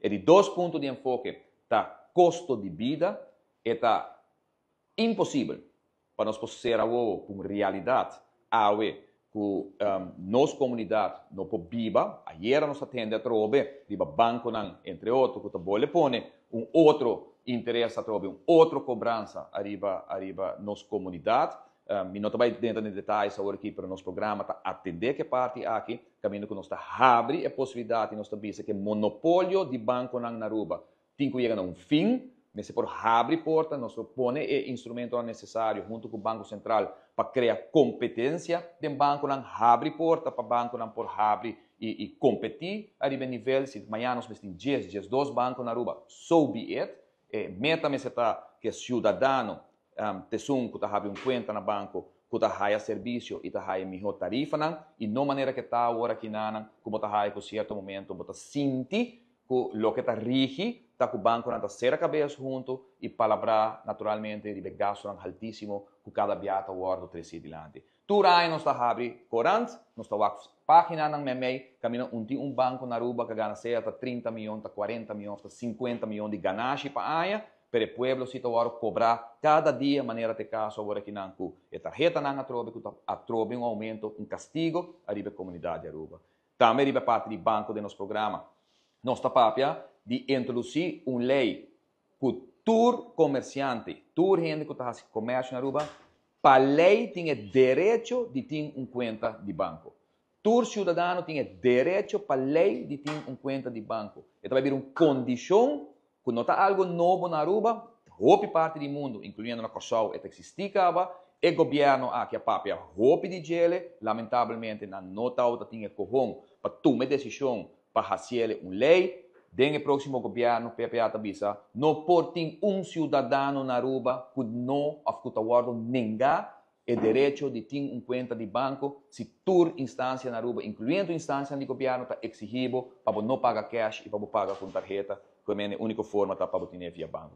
E de dois puntos de enfoque está costo de vida e está impossível para nós ser algo com realidade, algo que um, nossa comunidade no vivir, viva. Ayer nos atende a trobe, viva banco, entre otros, que el pone otro um outro interesse a trobe, um outro cobrança arriba, arriba nos comunidade. Ehm, mi non vai dentro nei dettagli, ora qui o nosso programa, programma, attendere que parte aqui, ah, cammino que nós abri e possibilità di nostra bisa que monopólio do banco na in tem que chegar a um fim mas se por abre porta, nós pone o instrumento necessário junto com o Banco Central para criar competência, um banco não abre porta para banco não por abre e, e competir a nível, se amanhã nós temos 10, 10, 12 bancos na Aruba, so be it, é meta-me se está que é cidadão um, que sun kuta habi un cuenta na banco kuta haya servicio e ta haya mijo tarifa nan e no maneira que ta ora kinanan como ta haya ku certo momento bota sinti ku lo que ta rigi ta ku banco na ta sera cabeça junto e palabra naturalmente di begasso nan altissimo ku cada biata wordo tresi dilante tu rai nos ta habi corant nos ta wakf página nan memei camina un ti un banco na ruba que gana certa 30 milhões, 40 milhões, 50 milhões de ganache pa aia per el pueblo si tawar cobrar cada dia maneira de caso agora que nanku e tarjeta nan atrobe que atrobe um aumento um castigo arriba comunidade aruba também arriba parte de banco de nosso programa nossa papia de introduzir um lei que tur comerciante tur gente que está assim, comércio na aruba pa lei tinha direito de ter um conta de banco tur cidadão tinha direito para lei de ter um conta de banco. E também uma condição Кунота алго ново наруба, hopi parte di mondo, incluindo la Kosovo e Texisticaba, e governo a che papia hopi di gele, lamentavelmente, na nota outra tinha kohong, pa tume decisão pa haciele un um lei, denge próximo governo PPA tabisa, no portin un um ciudadano na Aruba, kud no afkutawardo ninga, É o direito de ter um conta de banco se toda instância na Aruba, incluindo instância de copiar está exigido para não pagar cash e para pagar com tarjeta, como é a única forma tá, para tener via banco.